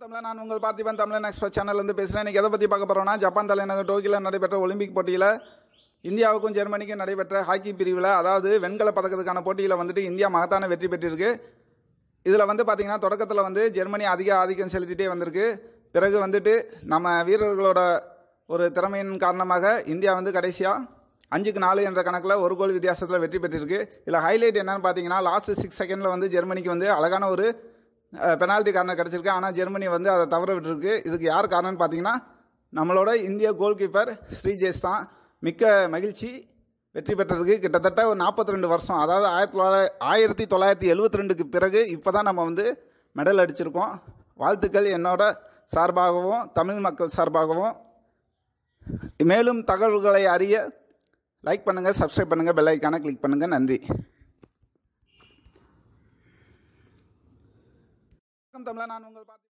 தமிழ் நான் உங்கள் பார்த்திபன் தமிழன் எக்ஸ்பிரஸ் சேனல்லேருந்து பேசுகிறேன் இன்றைக்கி எதை பற்றி பார்க்க போகிறோம்னா ஜப்பான் தலைநகர் டோக்கியில் நடைபெற்ற ஒலிம்பிக் போட்டியில் இந்தியாவுக்கும் ஜெர்மனிக்கும் நடைபெற்ற ஹாக்கி பிரிவில் அதாவது வெண்கல பதக்கத்துக்கான போட்டியில் வந்துட்டு இந்தியா மகத்தான வெற்றி பெற்றிருக்கு இதில் வந்து பார்த்திங்கன்னா தொடக்கத்தில் வந்து ஜெர்மனி அதிக ஆதிக்கம் செலுத்திட்டே வந்திருக்கு பிறகு வந்துட்டு நம்ம வீரர்களோட ஒரு திறமையின் காரணமாக இந்தியா வந்து கடைசியாக அஞ்சுக்கு நாலு என்ற கணக்கில் ஒரு கோல் வித்தியாசத்தில் வெற்றி பெற்றிருக்கு இதில் ஹைலைட் என்னென்னு பார்த்தீங்கன்னா லாஸ்ட் சிக்ஸ் செகண்டில் வந்து ஜெர்மனிக்கு வந்து அழகான ஒரு பெனால்ட்டி கார்னர் கிடச்சிருக்கு ஆனால் ஜெர்மனி வந்து அதை தவற விட்டுருக்கு இதுக்கு யார் காரணம்னு பார்த்தீங்கன்னா நம்மளோட இந்திய கோல் கீப்பர் ஸ்ரீஜேஷ் தான் மிக்க மகிழ்ச்சி வெற்றி பெற்றதுக்கு கிட்டத்தட்ட ஒரு நாற்பத்தி ரெண்டு வருஷம் அதாவது ஆயிரத்தி தொள்ளாயிர ஆயிரத்தி தொள்ளாயிரத்தி எழுபத்தி ரெண்டுக்கு பிறகு இப்போ தான் நம்ம வந்து மெடல் அடிச்சிருக்கோம் வாழ்த்துக்கள் என்னோட சார்பாகவும் தமிழ் மக்கள் சார்பாகவும் மேலும் தகவல்களை அறிய லைக் பண்ணுங்கள் சப்ஸ்கிரைப் பண்ணுங்கள் பெல் ஐக்கானை கிளிக் பண்ணுங்கள் நன்றி தமிழா நான் உங்கள் பார்த்து